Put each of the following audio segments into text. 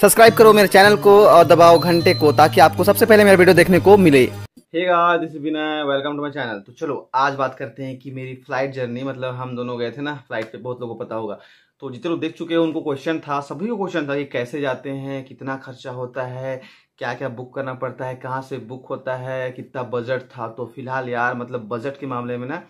subscribe करो मेरे channel को और दबाओ घंटे को ताकि आपको सबसे पहले मेरा वीडियो देखने को मिले वेलकम टू माय चैनल तो चलो आज बात करते हैं कि मेरी फ्लाइट जर्नी मतलब हम दोनों गए थे ना फ्लाइट पे बहुत लोगों को पता होगा तो जितने लोग देख चुके हैं उनको क्वेश्चन था सभी को क्वेश्चन था कि कैसे जाते हैं कितना खर्चा होता है क्या क्या बुक करना पड़ता है कहाँ से बुक होता है कितना बजट था तो फिलहाल यार मतलब बजट के मामले में ना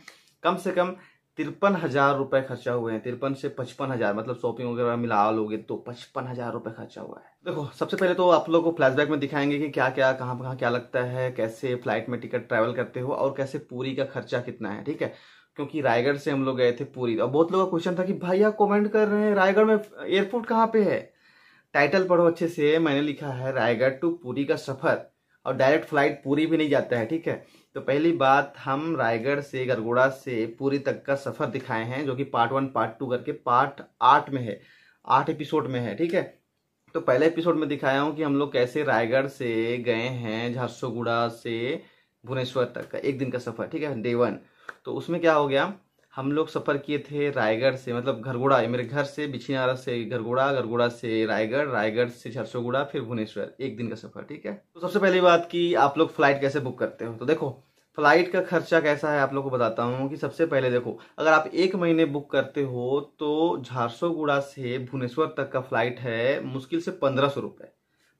कम से कम तिरपन हजार रुपए खर्चा हुए हैं तिरपन से पचपन हजार मतलब शॉपिंग वगैरह मिला लोगे तो पचपन हजार रुपए खर्चा हुआ है देखो सबसे पहले तो आप लोग को फ्लैशबैक में दिखाएंगे कि क्या क्या कहाँ कहाँ क्या लगता है कैसे फ्लाइट में टिकट ट्रैवल करते हो और कैसे पूरी का खर्चा कितना है ठीक है क्योंकि रायगढ़ से हम लोग गए थे पूरी और बहुत लोगों का क्वेश्चन था कि भैया कॉमेंट कर रहे हैं रायगढ़ में एयरपोर्ट कहाँ पे है टाइटल पढ़ो अच्छे से मैंने लिखा है रायगढ़ टू पूरी का सफर और डायरेक्ट फ्लाइट पूरी भी नहीं जाता है ठीक है तो पहली बात हम रायगढ़ से गरगोड़ा से पूरी तक का सफ़र दिखाए हैं जो कि पार्ट वन पार्ट टू करके पार्ट आठ में है आठ एपिसोड में है ठीक है तो पहले एपिसोड में दिखाया हूँ कि हम लोग कैसे रायगढ़ से गए हैं झारसोगुड़ा से भुवनेश्वर तक का एक दिन का सफ़र ठीक है डे वन तो उसमें क्या हो गया हम लोग सफ़र किए थे रायगढ़ से मतलब घरगोड़ा मेरे घर से बिछीनारा से घरगोड़ा घरगोड़ा से रायगढ़ रायगढ़ से झरसोगुड़ा फिर भुवनेश्वर एक दिन का सफ़र ठीक है तो सबसे पहली बात कि आप लोग फ्लाइट कैसे बुक करते हो तो देखो फ्लाइट का खर्चा कैसा है आप लोग को बताता हूँ कि सबसे पहले देखो अगर आप एक महीने बुक करते हो तो झारसोगुड़ा से भुवनेश्वर तक का फ्लाइट है मुश्किल से पंद्रह सौ रुपये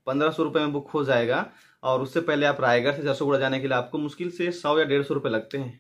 पंद्रह सौ रुपये में बुक हो जाएगा और उससे पहले आप रायगढ़ से झारसोगुड़ा जाने के लिए आपको मुश्किल से सौ या डेढ़ सौ रुपये लगते हैं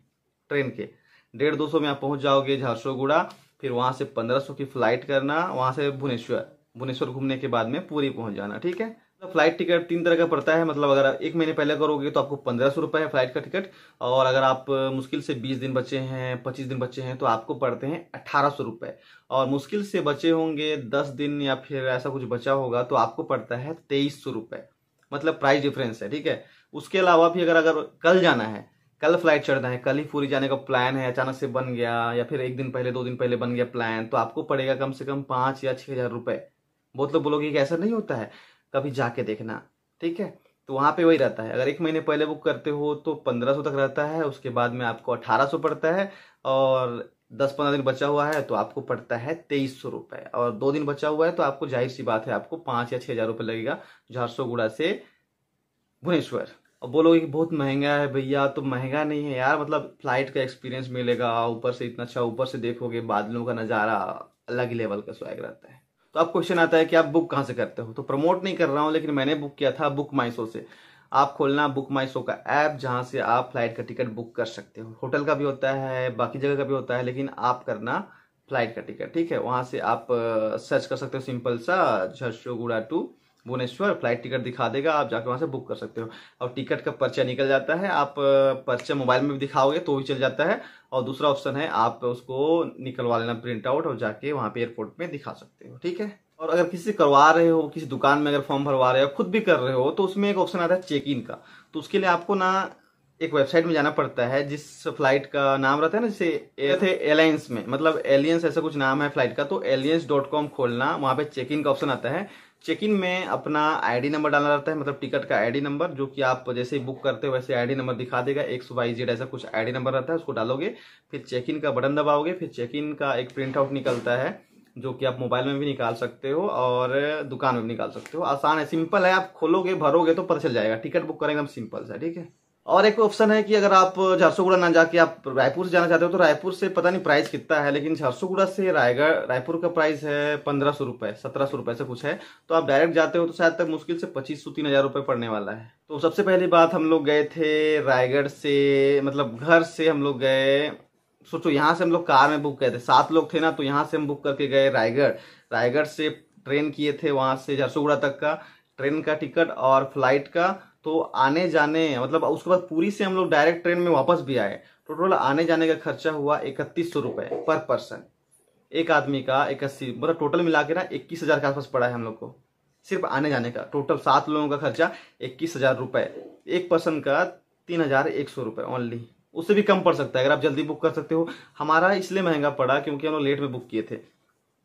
ट्रेन के डेढ़ दो सौ में आप पहुंच जाओगे झारसोगुड़ा फिर वहां से पंद्रह सौ की फ्लाइट करना वहां से भुवनेश्वर भुवनेश्वर घूमने के बाद में पूरी पहुंच जाना ठीक है फ्लाइट मतलब टिकट तीन तरह का पड़ता है मतलब अगर आप एक महीने पहले करोगे तो आपको पंद्रह सौ रुपये है फ्लाइट का टिकट और अगर आप मुश्किल से बीस दिन बचे हैं पच्चीस दिन बचे हैं तो आपको पड़ते हैं अट्ठारह सौ रुपये और मुश्किल से बचे होंगे दस दिन या फिर ऐसा कुछ बचा होगा तो आपको पड़ता है तेईस सौ रुपये मतलब प्राइस डिफरेंस है ठीक है उसके अलावा भी अगर अगर कल जाना है कल फ्लाइट चढ़ना है कल ही पूरी जाने का प्लान है अचानक से बन गया या फिर एक दिन पहले दो दिन पहले बन गया प्लान तो आपको पड़ेगा कम से कम पाँच या छः हज़ार रुपये बहुत लोग बोलोगे कि ऐसा नहीं होता है कभी जाके देखना ठीक है तो वहाँ पे वही रहता है अगर एक महीने पहले बुक करते हो तो पंद्रह सौ तक रहता है उसके बाद में आपको अठारह सौ पड़ता है और दस पंद्रह दिन बचा हुआ है तो आपको पड़ता है तेईस सौ रुपये और दो दिन बचा हुआ है तो आपको जाहिर सी बात है आपको पाँच या छः हज़ार रुपये लगेगा झारसो गुड़ा से भुवनेश्वर और बोलोगे कि बहुत महंगा है भैया तो महंगा नहीं है यार मतलब फ्लाइट का एक्सपीरियंस मिलेगा ऊपर से इतना अच्छा ऊपर से देखोगे बादलों का नज़ारा अलग ही लेवल का स्वैग रहता है तो अब क्वेश्चन आता है कि आप बुक कहाँ से करते हो तो प्रमोट नहीं कर रहा हूँ लेकिन मैंने बुक किया था बुक माई शो से आप खोलना बुक माई शो का ऐप जहाँ से आप फ्लाइट का टिकट बुक कर सकते हो होटल का भी होता है बाकी जगह का भी होता है लेकिन आप करना फ्लाइट का टिकट ठीक है वहाँ से आप सर्च कर सकते हो सिंपल सा Jharsuguda to Bhubaneswar flight ticket दिखा देगा आप जाकर वहाँ से बुक कर सकते हो और टिकट का पर्चा निकल जाता है आप पर्चा मोबाइल में भी दिखाओगे तो भी चल जाता है और दूसरा ऑप्शन है आप उसको निकलवा लेना प्रिंट आउट और जाके वहाँ पे एयरपोर्ट में दिखा सकते हो ठीक है और अगर किसी से करवा रहे हो किसी दुकान में अगर फॉर्म भरवा रहे हो खुद भी कर रहे हो तो उसमें एक ऑप्शन आता है चेक इन का तो उसके लिए आपको ना एक वेबसाइट में जाना पड़ता है जिस फ्लाइट का नाम रहता है ना जैसे थे एलायंस में मतलब एलियंस ऐसा कुछ नाम है फ्लाइट का तो एलियंस डॉट कॉम खोलना वहाँ पे चेक इन का ऑप्शन आता है चेक इन में अपना आईडी नंबर डालना रहता है मतलब टिकट का आईडी नंबर जो कि आप जैसे ही बुक करते हो वैसे आईडी नंबर दिखा देगा एक सौ बाई जेड ऐसा कुछ आईडी नंबर रहता है उसको डालोगे फिर चेक इन का बटन दबाओगे फिर चेक इन का एक प्रिंट आउट निकलता है जो कि आप मोबाइल में भी निकाल सकते हो और दुकान में भी निकाल सकते हो आसान है सिंपल है आप खोलोगे भरोगे तो पता चल जाएगा टिकट बुक करेंगे हम सिंपल सा ठीक है और एक ऑप्शन है कि अगर आप झारसुगुड़ा ना जाके आप रायपुर से जाना चाहते हो तो रायपुर से पता नहीं प्राइस कितना है लेकिन झारसुगुड़ा से रायगढ़ रायपुर का प्राइस है पंद्रह सौ रुपये सत्रह सौ रुपये से कुछ है तो आप डायरेक्ट जाते हो तो शायद तक मुश्किल से पच्चीस सौ तीन हज़ार रुपये पड़ने वाला है तो सबसे पहली बात हम लोग गए थे रायगढ़ से मतलब घर से हम लोग गए सोचो यहाँ से हम लोग कार में बुक गए थे सात लोग थे ना तो यहाँ से हम बुक करके गए रायगढ़ रायगढ़ से ट्रेन किए थे वहाँ से झारसुगुड़ा तक का ट्रेन का टिकट और फ्लाइट का तो आने जाने मतलब उसके बाद पूरी से हम लोग डायरेक्ट ट्रेन में वापस भी आए टोटल आने जाने का खर्चा हुआ इकतीस सौ रुपये पर पर्सन एक आदमी का इक्सी मतलब टोटल मिला के ना इक्कीस हज़ार के आसपास पड़ा है हम लोग को सिर्फ आने जाने का टोटल सात लोगों का खर्चा इक्कीस हज़ार रुपये एक पर्सन का तीन हज़ार एक सौ रुपये ओनली उससे भी कम पड़ सकता है अगर आप जल्दी बुक कर सकते हो हमारा इसलिए महंगा पड़ा क्योंकि हम लोग लेट में बुक किए थे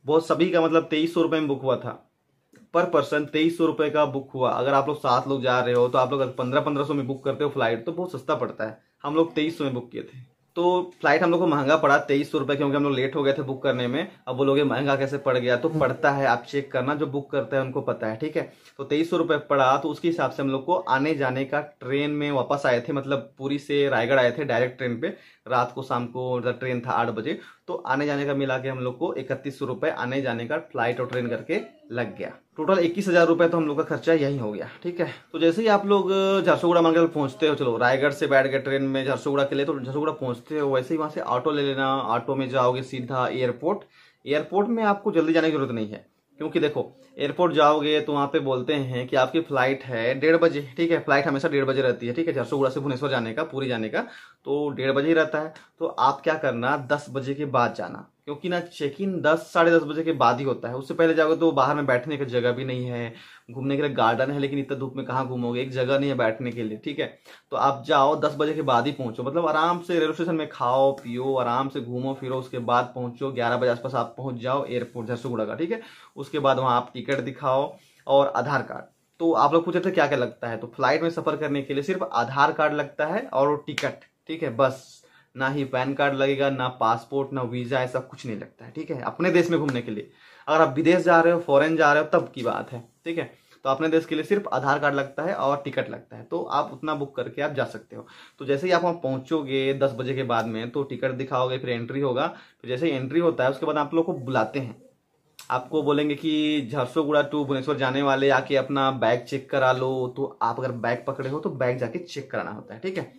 बहुत सभी का मतलब तेईस सौ में बुक हुआ था पर पर्सन तेईस सौ रुपए का बुक हुआ अगर आप लोग सात लोग जा रहे हो तो आप लोग पंद्रह पंद्रह सौ में बुक करते हो फ्लाइट तो बहुत सस्ता पड़ता है हम लोग तेईस सौ में बुक किए थे तो फ्लाइट हम लोग को महंगा पड़ा तेईस सौ रुपये क्योंकि हम लोग लेट हो गए थे बुक करने में अब बोलोगे महंगा कैसे पड़ गया तो पड़ता है आप चेक करना जो बुक करते हैं उनको पता है ठीक है तो तेईस सौ रुपये पड़ा तो उसके हिसाब से हम लोग को आने जाने का ट्रेन में वापस आए थे मतलब पूरी से रायगढ़ आए थे डायरेक्ट ट्रेन पे रात को शाम को ट्रेन था आठ बजे तो आने जाने का मिला के हम लोग को इकतीस सौ रुपये आने जाने का फ्लाइट और ट्रेन करके लग गया टोटल इक्कीस हज़ार रुपये तो हम लोग का खर्चा यही हो गया ठीक है तो जैसे ही आप लोग झारसुगुड़ा मंगल पहुंचते हो चलो रायगढ़ से बैठ गए ट्रेन में झारसुगुड़ा के लिए तो झारसुगुड़ा पहुंचते हो वैसे ही वहाँ से ऑटो ले लेना ऑटो में जाओगे सीधा एयरपोर्ट एयरपोर्ट में आपको जल्दी जाने की जरूरत नहीं है क्योंकि देखो एयरपोर्ट जाओगे तो वहाँ पे बोलते हैं कि आपकी फ्लाइट है डेढ़ बजे ठीक है फ्लाइट हमेशा डेढ़ बजे रहती है ठीक है झारसुगुड़ा से भुवनेश्वर जाने का पूरी जाने का तो डेढ़ बजे ही रहता है तो आप क्या करना दस बजे के बाद जाना क्योंकि ना चेक इन दस साढ़े दस बजे के बाद ही होता है उससे पहले जाओगे तो बाहर में बैठने की जगह भी नहीं है घूमने के लिए गार्डन है लेकिन इतना धूप में कहाँ घूमोगे एक जगह नहीं है बैठने के लिए ठीक है तो आप जाओ दस बजे के बाद ही पहुंचो मतलब आराम से रेलवे स्टेशन में खाओ पियो आराम से घूमो फिरो उसके बाद पहुंचो ग्यारह बजे आसपास आप पहुंच जाओ एयरपोर्ट झरसुगुड़ा का ठीक है उसके बाद वहाँ आप टिकट दिखाओ और आधार कार्ड तो आप लोग पूछे थे क्या क्या लगता है तो फ्लाइट में सफर करने के लिए सिर्फ आधार कार्ड लगता है और टिकट ठीक है बस ना ही पैन कार्ड लगेगा ना पासपोर्ट ना वीज़ा ऐसा कुछ नहीं लगता है ठीक है अपने देश में घूमने के लिए अगर आप विदेश जा रहे हो फॉरेन जा रहे हो तब की बात है ठीक है तो अपने देश के लिए सिर्फ आधार कार्ड लगता है और टिकट लगता है तो आप उतना बुक करके आप जा सकते हो तो जैसे ही आप वहाँ पहुंचोगे दस बजे के बाद में तो टिकट दिखाओगे फिर एंट्री होगा फिर जैसे ही एंट्री होता है उसके बाद आप लोग को बुलाते हैं आपको बोलेंगे कि झरसोगुड़ा टू भुवनेश्वर जाने वाले आके अपना बैग चेक करा लो तो आप अगर बैग पकड़े हो तो बैग जाके चेक कराना होता है ठीक है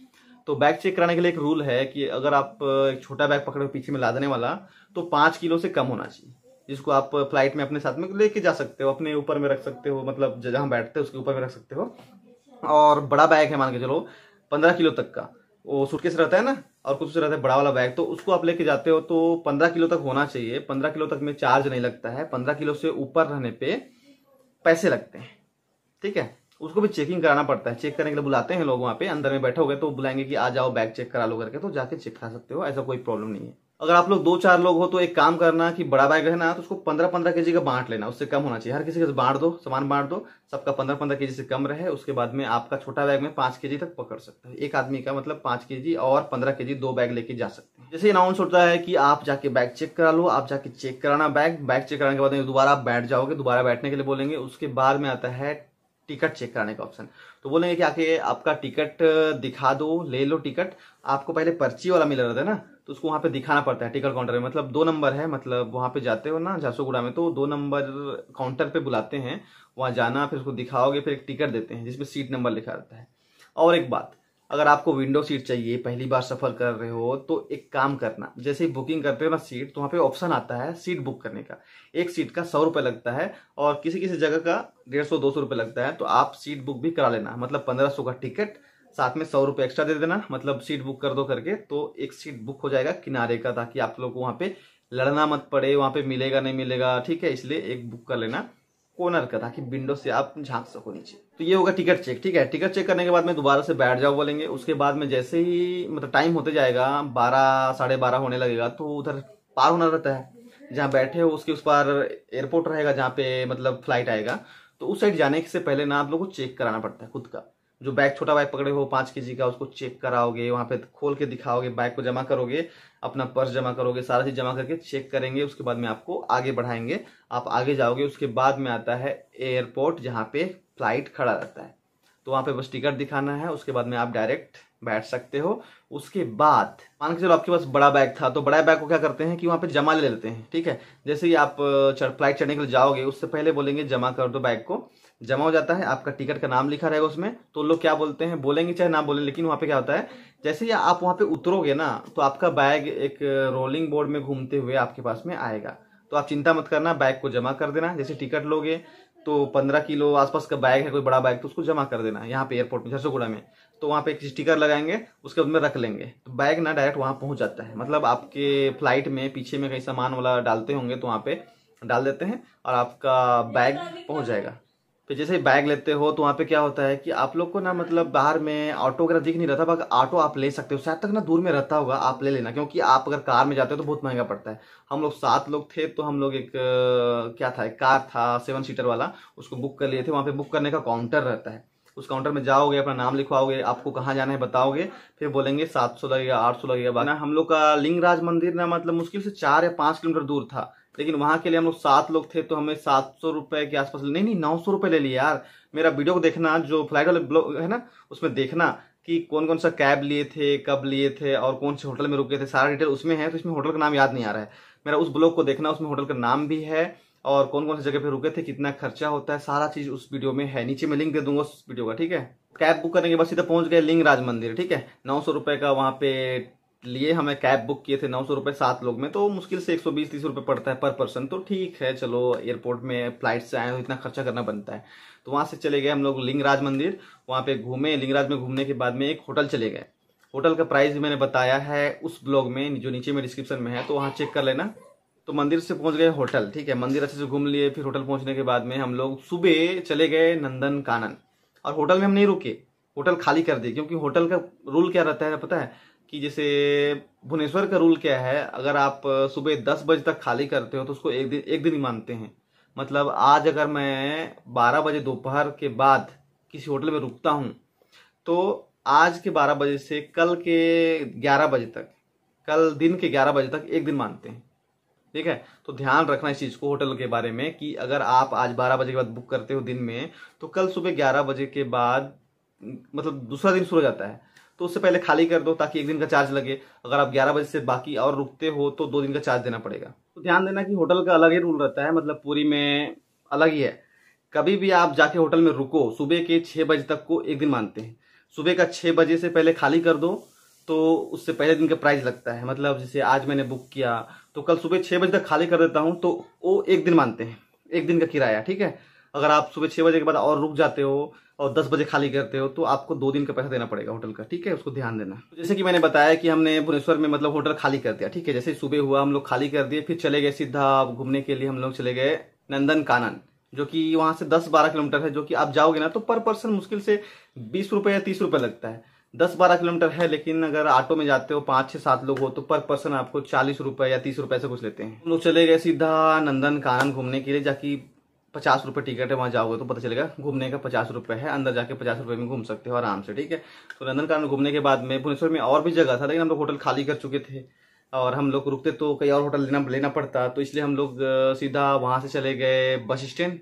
तो बैग चेक कराने के लिए एक रूल है कि अगर आप एक छोटा बैग पकड़ पीछे में लादने वाला तो पाँच किलो से कम होना चाहिए जिसको आप फ्लाइट में अपने साथ में लेके जा सकते हो अपने ऊपर में रख सकते हो मतलब जहाँ बैठते हो उसके ऊपर में रख सकते हो और बड़ा बैग है मान के चलो पंद्रह किलो तक का वो से रहता है ना और कुछ से रहता है बड़ा वाला बैग तो उसको आप लेके जाते हो तो पंद्रह किलो तक होना चाहिए पंद्रह किलो तक में चार्ज नहीं लगता है पंद्रह किलो से ऊपर रहने पर पैसे लगते हैं ठीक है उसको भी चेकिंग कराना पड़ता है चेक करने के लिए बुलाते हैं लोग वहाँ पे अंदर में बैठे गए तो बुलाएंगे कि आ जाओ बैग चेक करा लो करके तो जाके चेक करा सकते हो ऐसा कोई प्रॉब्लम नहीं है अगर आप लोग दो चार लोग हो तो एक काम करना कि बड़ा बैग है ना तो उसको पंद्रह पंद्रह के जी का बांट लेना उससे कम होना चाहिए हर किसी के बांट दो सामान बांट दो सबका पंद्रह पंद्रह के जी से कम रहे उसके बाद में आपका छोटा बैग में पांच के जी तक पकड़ सकता है एक आदमी का मतलब पांच के जी और पंद्रह के जी दो बैग लेके जा सकते हैं जैसे अनाउंस होता है कि आप जाके बैग चेक करा लो आप जाके चेक कराना बैग बैग चेक कराने के बाद दोबारा आप बैठ जाओगे दोबारा बैठने के लिए बोलेंगे उसके बाद में आता है टिकट चेक कराने का ऑप्शन तो बोलेंगे कि आके आपका टिकट दिखा दो ले लो टिकट आपको पहले पर्ची वाला मिल रहा था ना तो उसको वहाँ पे दिखाना पड़ता है टिकट काउंटर में मतलब दो नंबर है मतलब वहाँ पे जाते हो ना झासोगुड़ा में तो दो नंबर काउंटर पे बुलाते हैं वहाँ जाना फिर उसको दिखाओगे फिर एक टिकट देते हैं जिसमें सीट नंबर लिखा रहता है और एक बात अगर आपको विंडो सीट चाहिए पहली बार सफर कर रहे हो तो एक काम करना जैसे ही बुकिंग करते हो ना सीट तो वहाँ पे ऑप्शन आता है सीट बुक करने का एक सीट का सौ रुपये लगता है और किसी किसी जगह का डेढ़ सौ दो सौ रुपये लगता है तो आप सीट बुक भी करा लेना मतलब पंद्रह सौ का टिकट साथ में सौ रुपये एक्स्ट्रा दे देना मतलब सीट बुक कर दो करके तो एक सीट बुक हो जाएगा किनारे का ताकि आप लोग को वहाँ पे लड़ना मत पड़े वहाँ पे मिलेगा नहीं मिलेगा ठीक है इसलिए एक बुक कर लेना कोनर का ताकि विंडो से आप झांक सको नीचे तो ये होगा टिकट चेक ठीक है टिकट चेक करने के बाद में दोबारा से बैठ जाओ बोलेंगे उसके बाद में जैसे ही मतलब टाइम होते जाएगा बारह साढ़े बारह होने लगेगा तो उधर पार होना रहता है जहाँ बैठे हो उसके उस पार एयरपोर्ट रहेगा जहाँ पे मतलब फ्लाइट आएगा तो उस साइड जाने से पहले ना आप लोग को चेक कराना पड़ता है खुद का जो बैग छोटा बैग पकड़े हो पाँच के जी का उसको चेक कराओगे वहाँ पे खोल के दिखाओगे बैग को जमा करोगे अपना पर्स जमा करोगे सारा चीज़ जमा करके चेक करेंगे उसके बाद में आपको आगे बढ़ाएंगे आप आगे जाओगे उसके बाद में आता है एयरपोर्ट जहाँ पे फ्लाइट खड़ा रहता है तो वहाँ पे बस टिकट दिखाना है उसके बाद में आप डायरेक्ट बैठ सकते हो उसके बाद मान के चलो आपके पास बड़ा बैग था तो बड़ा बैग को क्या करते हैं कि वहाँ पे जमा ले लेते हैं ठीक है जैसे ही आप फ्लाइट चढ़ने के लिए जाओगे उससे पहले बोलेंगे जमा कर दो बैग को जमा हो जाता है आपका टिकट का नाम लिखा रहेगा उसमें तो लोग क्या बोलते हैं बोलेंगे चाहे ना बोलें लेकिन वहाँ पे क्या होता है जैसे ही आप वहाँ पे उतरोगे ना तो आपका बैग एक रोलिंग बोर्ड में घूमते हुए आपके पास में आएगा तो आप चिंता मत करना बैग को जमा कर देना जैसे टिकट लोगे तो पंद्रह किलो आसपास का बैग है कोई बड़ा बैग तो उसको जमा कर देना यहाँ पे एयरपोर्ट में झरसोगुड़ा में तो वहाँ पे एक स्टिकर लगाएंगे उसके बाद में रख लेंगे तो बैग ना डायरेक्ट वहाँ पहुँच जाता है मतलब आपके फ्लाइट में पीछे में कहीं सामान वाला डालते होंगे तो वहाँ पे डाल देते हैं और आपका बैग पहुँच जाएगा फिर जैसे ही बैग लेते हो तो वहाँ पे क्या होता है कि आप लोग को ना मतलब बाहर में ऑटो वगैरह दिख नहीं रहता बाकी ऑटो आप ले सकते हो शायद तक ना दूर में रहता होगा आप ले लेना क्योंकि आप अगर कार में जाते हो तो बहुत महंगा पड़ता है हम लोग सात लोग थे तो हम लोग एक क्या था एक कार था सेवन सीटर वाला उसको बुक कर लिए थे वहाँ पे बुक करने का काउंटर रहता है उस काउंटर में जाओगे अपना नाम लिखवाओगे आपको कहाँ जाना है बताओगे फिर बोलेंगे सात सौ लगेगा आठ सौ लगेगा हम लोग का लिंगराज मंदिर ना मतलब मुश्किल से चार या पाँच किलोमीटर दूर था लेकिन वहां के लिए हम लोग सात लोग थे तो हमें सात सौ रुपए के आसपास नहीं नहीं नौ सौ रुपए ले लिए यार मेरा वीडियो को देखना जो फ्लाइट वाले ब्लॉग है ना उसमें देखना कि कौन कौन सा कैब लिए थे कब लिए थे और कौन से होटल में रुके थे सारा डिटेल उसमें है तो इसमें होटल का नाम याद नहीं आ रहा है मेरा उस ब्लॉग को देखना उसमें होटल का नाम भी है और कौन कौन सी जगह पे रुके थे कितना खर्चा होता है सारा चीज उस वीडियो में है नीचे मैं लिंक दे दूंगा उस वीडियो का ठीक है कैब बुक करने के बाद सीधा पहुंच गए लिंगराज मंदिर ठीक है नौ सौ रुपए का वहां पे लिए हमें कैब बुक किए थे नौ सौ रुपये सात लोग में तो मुश्किल से एक सौ बीस तीस रुपये पड़ता है पर पर्सन तो ठीक है चलो एयरपोर्ट में फ्लाइट से आए तो इतना खर्चा करना बनता है तो वहाँ से चले गए हम लोग लिंगराज मंदिर वहाँ पे घूमे लिंगराज में घूमने के बाद में एक होटल चले गए होटल का प्राइस भी मैंने बताया है उस ब्लॉग में जो नीचे में डिस्क्रिप्शन में है तो वहाँ चेक कर लेना तो मंदिर से पहुंच गए होटल ठीक है मंदिर अच्छे से घूम लिए फिर होटल पहुंचने के बाद में हम लोग सुबह चले गए नंदन कानन और होटल में हम नहीं रुके होटल खाली कर दिए क्योंकि होटल का रूल क्या रहता है पता है कि जैसे भुवनेश्वर का रूल क्या है अगर आप सुबह दस बजे तक खाली करते हो तो उसको एक दिन एक दिन ही मानते हैं मतलब आज अगर मैं बारह बजे दोपहर के बाद किसी होटल में रुकता हूँ तो आज के बारह बजे से कल के ग्यारह बजे तक कल दिन के ग्यारह बजे तक एक दिन मानते हैं ठीक है तो ध्यान रखना इस चीज़ को होटल के बारे में कि अगर आप आज बारह बजे के बाद बुक करते हो दिन में तो कल सुबह ग्यारह बजे के बाद मतलब दूसरा दिन शुरू हो जाता है तो उससे पहले खाली कर दो ताकि एक दिन का चार्ज लगे अगर आप ग्यारह बजे से बाकी और रुकते हो तो दो दिन का चार्ज देना पड़ेगा तो ध्यान देना कि होटल का अलग ही रूल रहता है मतलब पूरी में अलग ही है कभी भी आप जाके होटल में रुको सुबह के छः बजे तक को एक दिन मानते हैं सुबह का छः बजे से पहले खाली कर दो तो उससे पहले दिन का प्राइस लगता है मतलब जैसे आज मैंने बुक किया तो कल सुबह छः बजे तक खाली कर देता हूँ तो वो एक दिन मानते हैं एक दिन का किराया ठीक है अगर आप सुबह छह बजे के बाद और रुक जाते हो और दस बजे खाली करते हो तो आपको दो दिन का पैसा देना पड़ेगा होटल का ठीक है उसको ध्यान देना जैसे कि मैंने बताया कि हमने भुवनेश्वर में मतलब होटल खाली कर दिया ठीक है जैसे सुबह हुआ हम लोग खाली कर दिए फिर चले गए सीधा घूमने के लिए हम लोग चले गए नंदन कानन जो कि वहां से दस बारह किलोमीटर है जो कि आप जाओगे ना तो पर पर्सन मुश्किल से बीस रुपये या तीस रुपये लगता है दस बारह किलोमीटर है लेकिन अगर ऑटो में जाते हो पांच छः सात लोग हो तो पर पर्सन आपको चालीस रुपये या तीस रुपये से कुछ लेते हैं हम लोग चले गए सीधा नंदन कानन घूमने के लिए जाकि पचास रुपये टिकट है वहाँ जाओगे तो पता चलेगा घूमने का पचास रुपये है अंदर जाके पचास रुपये में घूम सकते हो आराम से ठीक है तो नंदन कानन घूमने के बाद में भुवनेश्वर में और भी जगह था लेकिन हम लोग होटल खाली कर चुके थे और हम लोग रुकते तो कई और होटल लेना लेना पड़ता तो इसलिए हम लोग सीधा वहाँ से चले गए बस स्टैंड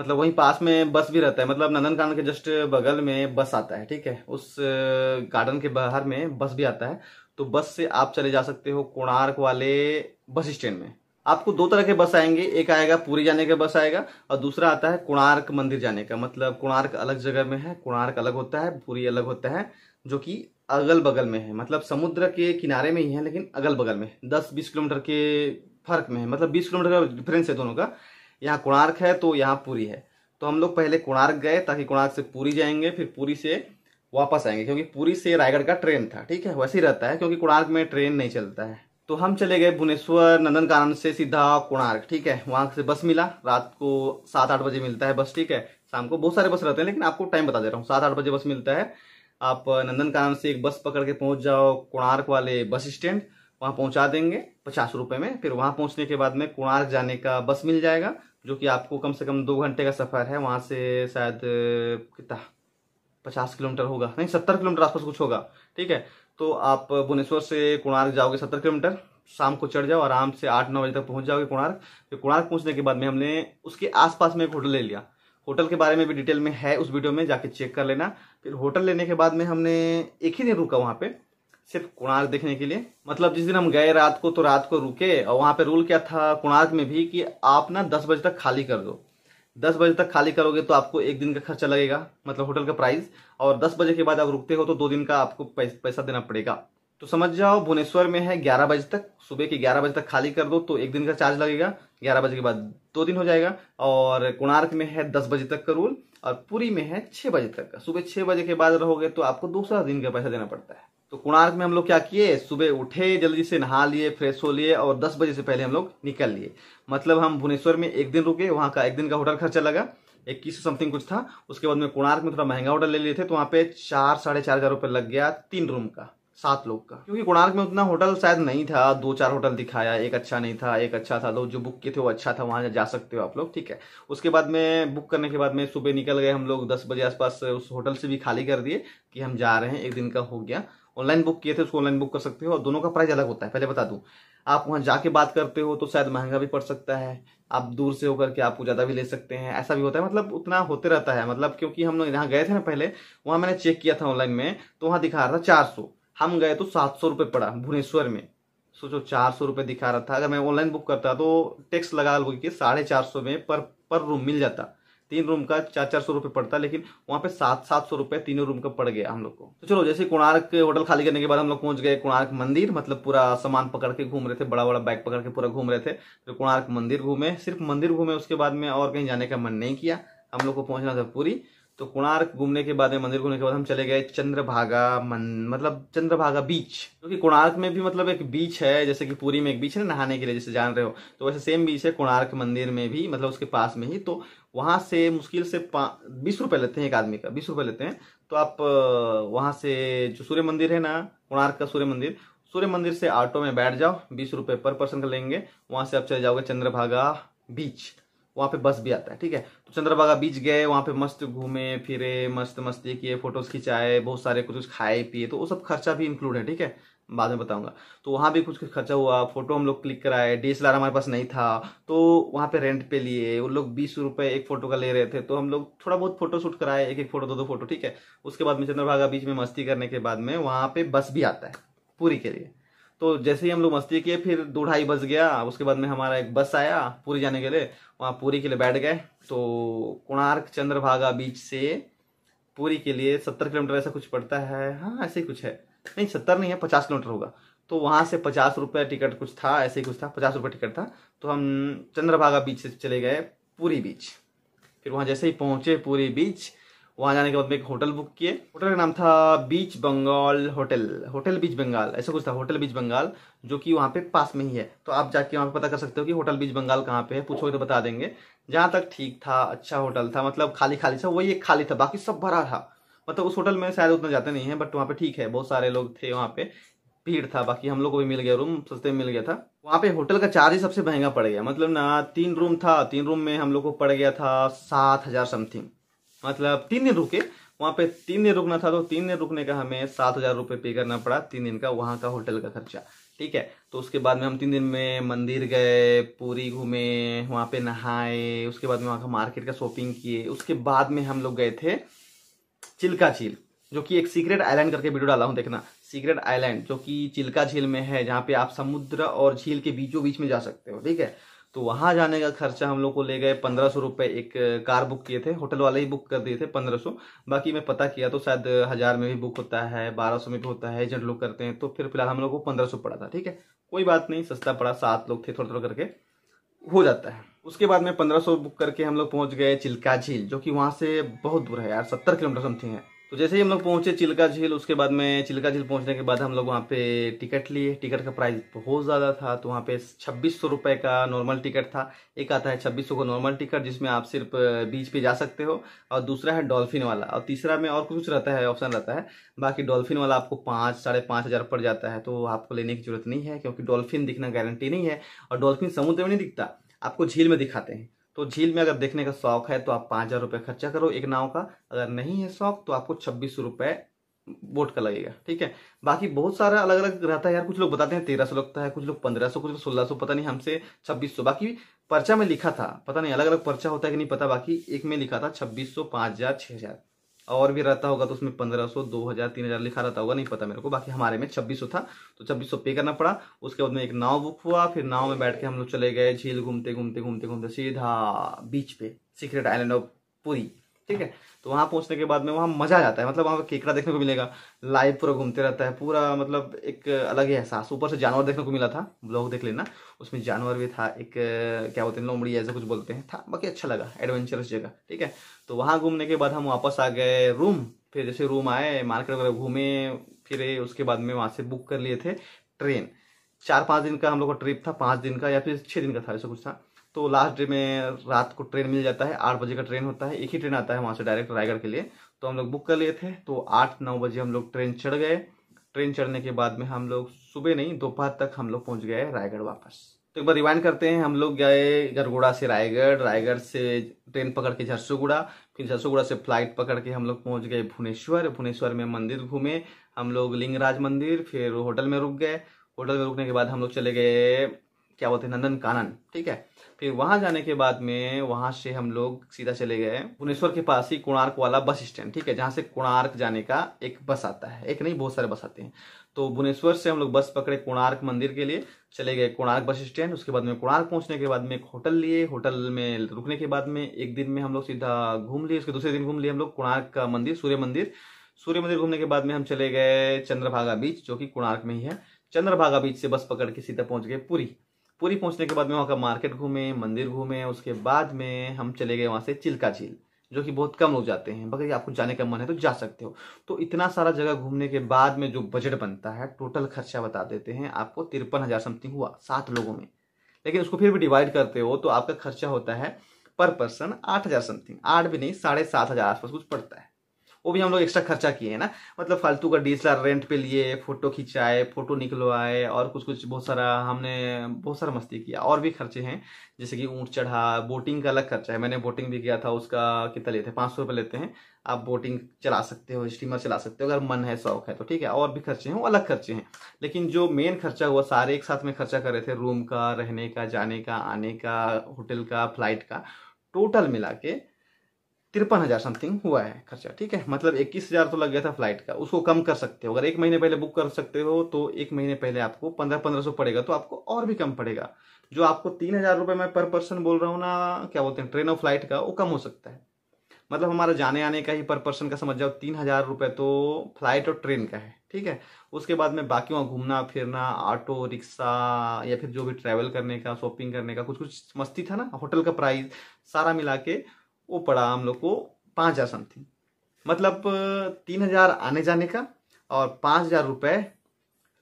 मतलब वहीं पास में बस भी रहता है मतलब नंदन कानन के जस्ट बगल में बस आता है ठीक है उस गार्डन के बाहर में बस भी आता है तो बस से आप चले जा सकते हो कोणार्क वाले बस स्टैंड में आपको दो तरह के बस आएंगे एक आएगा पूरी जाने का बस आएगा और दूसरा आता है कोणार्क मंदिर जाने का मतलब कोणार्क अलग जगह में है कोणार्क अलग होता है पूरी अलग होता है जो कि अगल बगल में है मतलब समुद्र के किनारे में ही है लेकिन अगल बगल में दस बीस किलोमीटर के फर्क में है मतलब बीस किलोमीटर का डिफरेंस है दोनों का यहाँ कोणार्क है तो यहाँ पूरी है तो हम लोग पहले कोणार्क गए ताकि कोणार्क से पूरी जाएंगे फिर पूरी से वापस आएंगे क्योंकि पूरी से रायगढ़ का ट्रेन था ठीक है वैसे ही रहता है क्योंकि कोणार्क में ट्रेन नहीं चलता है तो हम चले गए भुवनेश्वर नंदनकानन से सीधा कोणार्क ठीक है वहां से बस मिला रात को सात आठ बजे मिलता है बस ठीक है शाम को बहुत सारे बस रहते हैं लेकिन आपको टाइम बता दे रहा हूँ सात आठ बजे बस मिलता है आप नंदनकानन से एक बस पकड़ के पहुंच जाओ कोणार्क वाले बस स्टैंड वहां पहुंचा देंगे पचास रुपए में फिर वहां पहुंचने के बाद में कोणार्क जाने का बस मिल जाएगा जो कि आपको कम से कम दो घंटे का सफर है वहां से शायद कितना पचास किलोमीटर होगा नहीं सत्तर किलोमीटर आसपास कुछ होगा ठीक है तो आप भुवनेश्वर से कोणार्क जाओगे सत्तर किलोमीटर शाम को चढ़ जाओ आराम से आठ नौ बजे तक पहुंच जाओगे कोणार्क फिर कोणार्क पहुंचने के बाद में हमने उसके आसपास में एक होटल ले लिया होटल के बारे में भी डिटेल में है उस वीडियो में जाके चेक कर लेना फिर होटल लेने के बाद में हमने एक ही दिन रुका वहाँ पे सिर्फ कोणार्क देखने के लिए मतलब जिस दिन हम गए रात को तो रात को रुके और वहाँ पे रूल क्या था कोणार्क में भी कि आप ना दस बजे तक खाली कर दो दस बजे तक खाली करोगे तो आपको एक दिन का खर्चा लगेगा मतलब होटल का प्राइस और दस बजे के बाद आप रुकते हो तो दो दिन का आपको पैसा देना पड़ेगा तो समझ जाओ भुवनेश्वर में है ग्यारह बजे तक सुबह के ग्यारह बजे तक खाली कर दो तो एक दिन का चार्ज लगेगा ग्यारह बजे के बाद दो दिन हो जाएगा और कोणार्क में है दस बजे तक का रूल और पुरी में है छह बजे तक का सुबह छह बजे के बाद रहोगे तो आपको दूसरा दिन का पैसा देना पड़ता है तो कुणार्क में हम लोग क्या किए सुबह उठे जल्दी से नहा लिए फ्रेश हो लिए और दस बजे से पहले हम लोग निकल लिए मतलब हम भुवनेश्वर में एक दिन रुके वहाँ का एक दिन का होटल खर्चा लगा इक्कीस समथिंग कुछ था उसके बाद में कोणार्क में थोड़ा महंगा होटल ले लिए थे तो वहाँ पे चार साढ़े चार हजार रुपये लग गया तीन रूम का सात लोग का क्योंकि कोणार्क में उतना होटल शायद नहीं था दो चार होटल दिखाया एक अच्छा नहीं था एक अच्छा था लोग जो बुक किए थे वो अच्छा था वहाँ जा सकते हो आप लोग ठीक है उसके बाद में बुक करने के बाद में सुबह निकल गए हम लोग दस बजे आसपास उस होटल से भी खाली कर दिए कि हम जा रहे हैं एक दिन का हो गया ऑनलाइन बुक किए थे उसको ऑनलाइन बुक कर सकते हो और दोनों का प्राइस अलग होता है पहले बता दूं आप वहां जाके बात करते हो तो शायद महंगा भी पड़ सकता है आप दूर से होकर के आपको ज्यादा भी ले सकते हैं ऐसा भी होता है मतलब उतना होते रहता है मतलब क्योंकि हम लोग यहाँ गए थे ना पहले वहां मैंने चेक किया था ऑनलाइन में तो वहां दिखा रहा था चार हम गए तो सात सौ पड़ा भुवनेश्वर में सोचो चार सौ दिखा रहा था अगर मैं ऑनलाइन बुक करता तो टैक्स लगा कि साढ़े चार सौ में पर पर रूम मिल जाता तीन रूम का चार चार सौ रुपये पड़ता है लेकिन वहाँ पे सात सात सौ रुपये तीनों रूम का पड़ गया हम लोग को तो चलो जैसे कोणार्क होटल खाली करने के बाद हम लोग पहुंच गए कोणार्क मंदिर मतलब पूरा सामान पकड़ के घूम रहे थे बड़ा बड़ा बैग पकड़ के पूरा घूम रहे थे तो कोणार्क मंदिर घूमे सिर्फ मंदिर घूमे उसके बाद में और कहीं जाने का मन नहीं किया हम लोग को पहुंचना था पूरी तो कोणार्क घूमने के बाद मंदिर घूमने के बाद हम चले गए चंद्रभागा मन मतलब चंद्रभागा बीच क्योंकि तो कोणार्क में भी मतलब एक बीच है जैसे कि पूरी में एक बीच है ना नहाने के लिए जैसे जान रहे हो तो वैसे सेम बीच है कोणार्क मंदिर में भी मतलब उसके पास में ही तो वहाँ से मुश्किल से बीस रुपये लेते हैं एक आदमी का बीस रुपये लेते हैं तो आप वहाँ से जो सूर्य मंदिर है ना कोणार्क का सूर्य मंदिर सूर्य मंदिर से ऑटो में बैठ जाओ बीस रुपये पर पर्सन का लेंगे वहाँ से आप चले जाओगे चंद्रभागा बीच वहाँ पे बस भी आता है ठीक है तो चंद्रभागा बीच गए वहाँ पे मस्त घूमे फिरे मस्त मस्ती किए फोटोज खिंचाए बहुत सारे कुछ कुछ खाए पिए तो वो सब खर्चा भी इंक्लूड है ठीक है बाद में बताऊंगा तो वहाँ भी कुछ कुछ खर्चा हुआ फोटो हम लोग क्लिक कराए डी हमारे पास नहीं था तो वहाँ पे रेंट पे लिए वो लोग बीस रुपये एक फोटो का ले रहे थे तो हम लोग थोड़ा बहुत फोटो शूट कराए एक एक फोटो दो दो फोटो ठीक है उसके बाद में चंद्रभागा बीच में मस्ती करने के बाद में वहाँ पे बस भी आता है पूरी के लिए तो जैसे ही हम लोग मस्ती किए फिर दो ढाई बज गया उसके बाद में हमारा एक बस आया पूरी जाने के लिए वहाँ पूरी के लिए बैठ गए तो कोणार्क चंद्रभागा बीच से पूरी के लिए सत्तर किलोमीटर ऐसा कुछ पड़ता है हाँ ऐसे ही कुछ है नहीं सत्तर नहीं है पचास किलोमीटर होगा तो वहाँ से पचास रुपये टिकट कुछ था ऐसे ही कुछ था पचास रुपये टिकट था तो हम चंद्रभागा बीच से चले गए पूरी बीच फिर वहाँ जैसे ही पहुँचे पूरी बीच वहाँ जाने के बाद में एक होटल बुक किए होटल का नाम था beach Bengal hotel hotel beach Bengal ऐसा कुछ था होटल बीच बंगाल जो कि वहाँ पे पास में ही है तो आप जाके वहाँ पे पता कर सकते हो कि होटल बीच बंगाल कहाँ पे है पूछोगे तो बता देंगे जहाँ तक ठीक था अच्छा होटल था मतलब खाली खाली था वही एक खाली था बाकी सब भरा था मतलब उस होटल में शायद उतना जाते नहीं है बट वहाँ पे ठीक है बहुत सारे लोग थे वहाँ पे भीड़ था बाकी हम लोग को भी मिल गया रूम सस्ते में मिल गया था वहाँ पे होटल का चार्ज ही सबसे महंगा पड़ गया मतलब ना तीन रूम था तीन रूम में हम लोग को पड़ गया था सात हजार समथिंग मतलब तीन दिन रुके वहाँ पे तीन दिन रुकना था तो तीन दिन रुकने का हमें सात हजार रुपये पे करना पड़ा तीन दिन का वहाँ का होटल का खर्चा ठीक है तो उसके बाद में हम तीन दिन में मंदिर गए पूरी घूमे वहाँ पे नहाए उसके बाद में वहाँ का मार्केट का शॉपिंग किए उसके बाद में हम लोग गए थे चिल्का झील जो कि एक सीक्रेट आइलैंड करके वीडियो डाला हूँ देखना सीक्रेट आइलैंड जो कि चिल्का झील में है जहाँ पे आप समुद्र और झील के बीचों बीच में जा सकते हो ठीक है तो वहाँ जाने का खर्चा हम लोग को ले गए पंद्रह सौ रुपये एक कार बुक किए थे होटल वाले ही बुक कर दिए थे पंद्रह सौ बाकी मैं पता किया तो शायद हज़ार में भी बुक होता है बारह सौ में भी होता है एजेंट लोग करते हैं तो फिर फिलहाल हम लोग को पंद्रह सौ पड़ा था ठीक है कोई बात नहीं सस्ता पड़ा सात लोग थे थोड़ा थोड़ा करके हो जाता है उसके बाद में पंद्रह सौ बुक करके हम लोग पहुँच गए चिल्का झील जो कि वहाँ से बहुत दूर है यार सत्तर किलोमीटर समथिंग है तो जैसे ही हम लोग पहुंचे चिल्का झील उसके बाद में चिल्का झील पहुंचने के बाद हम लोग वहाँ पे टिकट लिए टिकट का प्राइस बहुत ज़्यादा था तो वहाँ पे छब्बीस सौ रुपये का नॉर्मल टिकट था एक आता है छब्बीस सौ का नॉर्मल टिकट जिसमें आप सिर्फ बीच पे जा सकते हो और दूसरा है डॉल्फिन वाला और तीसरा में और कुछ रहता है ऑप्शन रहता है बाकी डॉल्फिन वाला आपको पाँच साढ़े पांच हज़ार पड़ जाता है तो आपको लेने की जरूरत नहीं है क्योंकि डॉल्फिन दिखना गारंटी नहीं है और डॉल्फिन समुद्र में नहीं दिखता आपको झील में दिखाते हैं तो झील में अगर देखने का शौक है तो आप पाँच हज़ार रुपये खर्चा करो एक नाव का अगर नहीं है शौक तो आपको छब्बीस रुपये बोट का लगेगा ठीक है बाकी बहुत सारा अलग अलग रहता है यार कुछ लोग बताते हैं तेरह सौ लगता है कुछ लोग पंद्रह सौ कुछ लोग सोलह सौ पता नहीं हमसे छब्बीस सौ बाकी पर्चा में लिखा था पता नहीं अलग अलग पर्चा होता है कि नहीं पता बाकी एक में लिखा था छब्बीस सौ पाँच हजार छः हजार और भी रहता होगा तो उसमें पंद्रह सौ दो हजार तीन हजार लिखा रहता होगा नहीं पता मेरे को बाकी हमारे में छब्बीस सौ था तो छब्बीस सौ पे करना पड़ा उसके बाद में एक नाव बुक हुआ फिर नाव में बैठ के हम लोग चले गए झील घूमते घूमते घूमते घूमते सीधा बीच पे सीक्रेट आइलैंड ऑफ पुरी ठीक है तो वहाँ पहुँचने के बाद में वहाँ मज़ा आ जाता है मतलब वहाँ पर केकड़ा देखने को मिलेगा लाइव पूरा घूमते रहता है पूरा मतलब एक अलग ही एहसास ऊपर से जानवर देखने को मिला था ब्लॉग देख लेना उसमें जानवर भी था एक क्या बोलते हैं लोमड़ी ऐसा कुछ बोलते हैं था बाकी अच्छा लगा एडवेंचरस जगह ठीक है तो वहाँ घूमने के बाद हम वापस आ गए रूम फिर जैसे रूम आए मार्केट वगैरह घूमे फिरे उसके बाद में वहाँ से बुक कर लिए थे ट्रेन चार पाँच दिन का हम लोग का ट्रिप था पाँच दिन का या फिर छः दिन का था ऐसा कुछ था तो लास्ट डे में रात को ट्रेन मिल जाता है आठ बजे का ट्रेन होता है एक ही ट्रेन आता है वहाँ से डायरेक्ट रायगढ़ के लिए तो हम लोग बुक कर लिए थे तो आठ नौ बजे हम लोग ट्रेन चढ़ गए ट्रेन चढ़ने के बाद में हम लोग सुबह नहीं दोपहर तक हम लोग पहुँच गए रायगढ़ वापस तो एक बार रिवाइंड करते हैं हम लोग गए झरगोड़ा से रायगढ़ रायगढ़ से ट्रेन पकड़ के झरसुगुड़ा फिर झरसुगुड़ा से फ्लाइट पकड़ के हम लोग पहुंच गए भुवनेश्वर भुवनेश्वर में मंदिर घूमे हम लोग लिंगराज मंदिर फिर होटल में रुक गए होटल में रुकने के बाद हम लोग चले गए क्या बोलते हैं नंदन कानन ठीक है फिर वहां जाने के बाद में वहां से हम लोग सीधा चले गए भुवनेश्वर के पास ही कोणार्क वाला बस स्टैंड ठीक है जहां से कोणार्क जाने का एक बस आता है एक नहीं बहुत सारे बस आते हैं तो भुवनेश्वर से हम लोग बस पकड़े कोणार्क मंदिर के लिए चले गए कोणार्क बस स्टैंड उसके बाद में कोणार्क पहुंचने के बाद में एक होटल लिए होटल में रुकने के बाद में एक दिन में हम लोग सीधा घूम लिए उसके दूसरे दिन घूम लिए हम लोग कोणार्क का मंदिर सूर्य मंदिर सूर्य मंदिर घूमने के बाद में हम चले गए चंद्रभागा बीच जो कि कोणार्क में ही है चंद्रभागा बीच से बस पकड़ के सीधा पहुंच गए पूरी पूरी पहुंचने के बाद में वहाँ का मार्केट घूमे मंदिर घूमे उसके बाद में हम चले गए वहाँ से चिल्का झील जो कि बहुत कम लोग जाते हैं बगैर आपको जाने का मन है तो जा सकते हो तो इतना सारा जगह घूमने के बाद में जो बजट बनता है टोटल खर्चा बता देते हैं आपको तिरपन हज़ार समथिंग हुआ सात लोगों में लेकिन उसको फिर भी डिवाइड करते हो तो आपका खर्चा होता है पर पर्सन आठ हज़ार समथिंग आठ भी नहीं साढ़े सात हज़ार आसपास कुछ पड़ता है वो भी हम लोग एक्स्ट्रा खर्चा किए हैं ना मतलब फालतू का डी रेंट पे लिए फोटो खिंचाए फोटो निकलवाए और कुछ कुछ बहुत सारा हमने बहुत सारा मस्ती किया और भी खर्चे हैं जैसे कि ऊँट चढ़ा बोटिंग का अलग खर्चा है मैंने बोटिंग भी किया था उसका कितना लेते हैं पाँच सौ रुपये लेते हैं आप बोटिंग चला सकते हो स्टीमर चला सकते हो अगर मन है शौक है तो ठीक है और भी खर्चे हैं वो अलग खर्चे हैं लेकिन जो मेन खर्चा हुआ सारे एक साथ में खर्चा कर रहे थे रूम का रहने का जाने का आने का होटल का फ्लाइट का टोटल मिला के तिरपन हज़ार समथिंग हुआ है खर्चा ठीक है मतलब इक्कीस हज़ार तो लग गया था फ्लाइट का उसको कम कर सकते हो अगर एक महीने पहले बुक कर सकते हो तो एक महीने पहले आपको पंद्रह पंद्रह सौ पड़ेगा तो आपको और भी कम पड़ेगा जो आपको तीन हज़ार रुपये मैं पर पर्सन बोल रहा हूँ ना क्या बोलते हैं ट्रेन और फ्लाइट का वो कम हो सकता है मतलब हमारा जाने आने का ही पर पर्सन का समझ जाओ तीन हज़ार रुपये तो फ्लाइट और ट्रेन का है ठीक है उसके बाद में बाकी वहाँ घूमना फिरना ऑटो रिक्शा या फिर जो भी ट्रैवल करने का शॉपिंग करने का कुछ कुछ मस्ती था ना होटल का प्राइस सारा मिला के वो पड़ा हम लोग को पाँच हजार समथिंग मतलब तीन हजार आने जाने का और पाँच हजार रुपये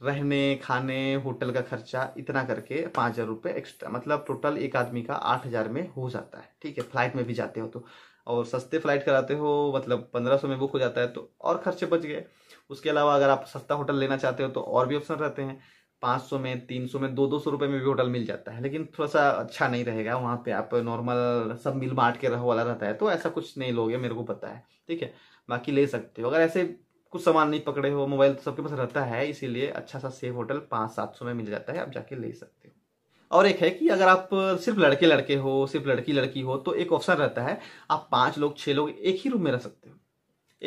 रहने खाने होटल का खर्चा इतना करके पाँच हजार रुपये एक्स्ट्रा मतलब टोटल एक आदमी का आठ हजार में हो जाता है ठीक है फ्लाइट में भी जाते हो तो और सस्ते फ्लाइट कराते हो मतलब पंद्रह सौ में बुक हो जाता है तो और खर्चे बच गए उसके अलावा अगर आप सस्ता होटल लेना चाहते हो तो और भी ऑप्शन रहते हैं पाँच सौ में तीन सौ में दो दो सौ रुपये में भी होटल मिल जाता है लेकिन थोड़ा सा अच्छा नहीं रहेगा वहाँ पे आप नॉर्मल सब मिल बांट के रहो वाला रहता है तो ऐसा कुछ नहीं लोगे मेरे को पता है ठीक है बाकी ले सकते हो अगर ऐसे कुछ सामान नहीं पकड़े हो मोबाइल तो सबके पास रहता है इसीलिए अच्छा सा सेफ होटल पाँच सात सौ में मिल जाता है आप जाके ले सकते हो और एक है कि अगर आप सिर्फ लड़के लड़के हो सिर्फ लड़की लड़की हो तो एक ऑप्शन रहता है आप पाँच लोग छः लोग एक ही रूम में रह सकते हो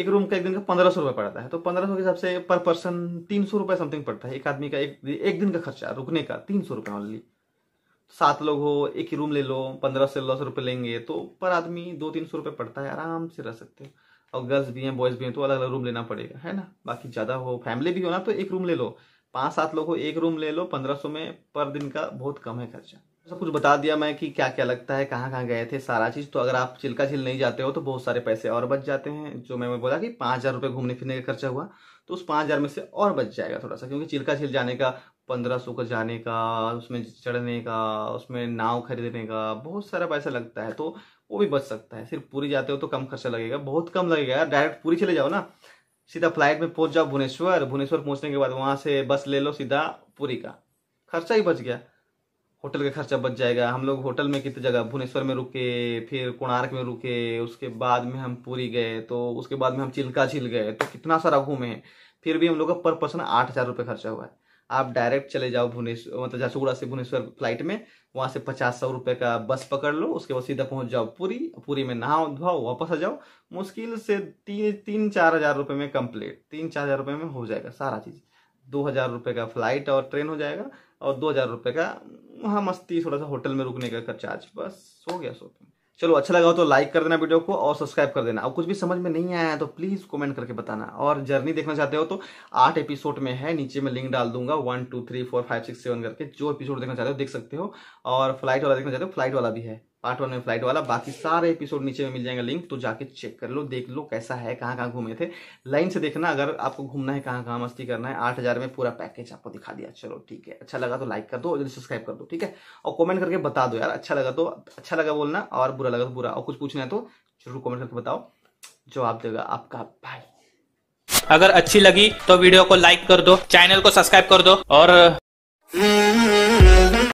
एक रूम का एक दिन का पंद्रह सौ रुपये पड़ता है तो पंद्रह सौ के हिसाब से पर पर्सन तीन सौ रुपये समथिंग पड़ता है एक आदमी का एक एक दिन का खर्चा रुकने का तीन सौ रुपये ओनली तो सात लोग हो एक ही रूम ले लो पंद्रह से सोलह सौ रुपये लेंगे तो पर आदमी दो तीन सौ रुपये पड़ता है आराम से रह सकते हो और गर्ल्स भी हैं बॉयज़ भी हैं तो अलग अलग रूम लेना पड़ेगा है ना बाकी ज़्यादा हो फैमिली भी हो ना तो एक रूम ले लो पाँच सात लोग हो एक रूम ले लो पंद्रह सौ में पर दिन का बहुत कम है खर्चा सब कुछ बता दिया मैं कि क्या क्या लगता है कहाँ कहाँ गए थे सारा चीज़ तो अगर आप चिल्का झील नहीं जाते हो तो बहुत सारे पैसे और बच जाते हैं जो मैं बोला कि पाँच हज़ार रुपये घूमने फिरने का खर्चा हुआ तो उस पाँच हज़ार में से और बच जाएगा थोड़ा सा क्योंकि चिल्का झील जाने का पंद्रह सौ का जाने का उसमें चढ़ने का उसमें नाव खरीदने का बहुत सारा पैसा लगता है तो वो भी बच सकता है सिर्फ पूरी जाते हो तो कम खर्चा लगेगा बहुत कम लगेगा यार डायरेक्ट पूरी चले जाओ ना सीधा फ्लाइट में पहुंच जाओ भुवनेश्वर भुवनेश्वर पहुंचने के बाद वहां से बस ले लो सीधा पूरी का खर्चा ही बच गया होटल का खर्चा बच जाएगा हम लोग होटल में कितनी जगह भुवनेश्वर में रुके फिर कोणार्क में रुके उसके बाद में हम पूरी गए तो उसके बाद में हम चिल्का झील गए तो कितना सारा घूमे हैं फिर भी हम लोग का पर पर्सन आठ हज़ार रुपये खर्चा हुआ है आप डायरेक्ट चले जाओ भुवनेश्वर मतलब झारसुगुड़ा से भुवनेश्वर फ्लाइट में वहाँ से पचास सौ रुपये का बस पकड़ लो उसके बाद सीधा पहुँच जाओ पूरी पूरी में नहाओ धोओ वापस आ जाओ मुश्किल से तीन तीन चार हज़ार रुपये में कंप्लीट तीन चार हज़ार रुपये में हो जाएगा सारा चीज़ दो हज़ार रुपये का फ्लाइट और ट्रेन हो जाएगा और दो हज़ार रुपये का वहाँ मस्ती थोड़ा सा होटल में रुकने का चार्ज बस हो गया सो चलो अच्छा लगा हो तो लाइक कर देना वीडियो को और सब्सक्राइब कर देना और कुछ भी समझ में नहीं आया है तो प्लीज़ कमेंट करके बताना और जर्नी देखना चाहते हो तो आठ एपिसोड में है नीचे मैं लिंक डाल दूंगा one two three four five six seven करके जो एपिसोड देखना चाहते हो देख सकते हो और फ्लाइट वाला देखना चाहते हो फ्लाइट वाला भी है पार्ट वन में फ्लाइट वाला बाकी सारे एपिसोड नीचे में मिल जाएंगे लिंक तो जाके चेक कर लो देख लो कैसा है कहाँ कहाँ घूमे थे लाइन से देखना अगर आपको घूमना है कहाँ कहाँ मस्ती करना है आठ हजार में पूरा पैकेज आपको दिखा दिया चलो ठीक है अच्छा लगा तो लाइक कर दो और सब्सक्राइब कर दो ठीक है और कॉमेंट करके बता दो यार अच्छा लगा तो अच्छा लगा बोलना और बुरा लगा तो बुरा और कुछ पूछना है तो जरूर कॉमेंट करके बताओ जवाब देगा आपका भाई अगर अच्छी लगी तो वीडियो को लाइक कर दो चैनल को सब्सक्राइब कर दो और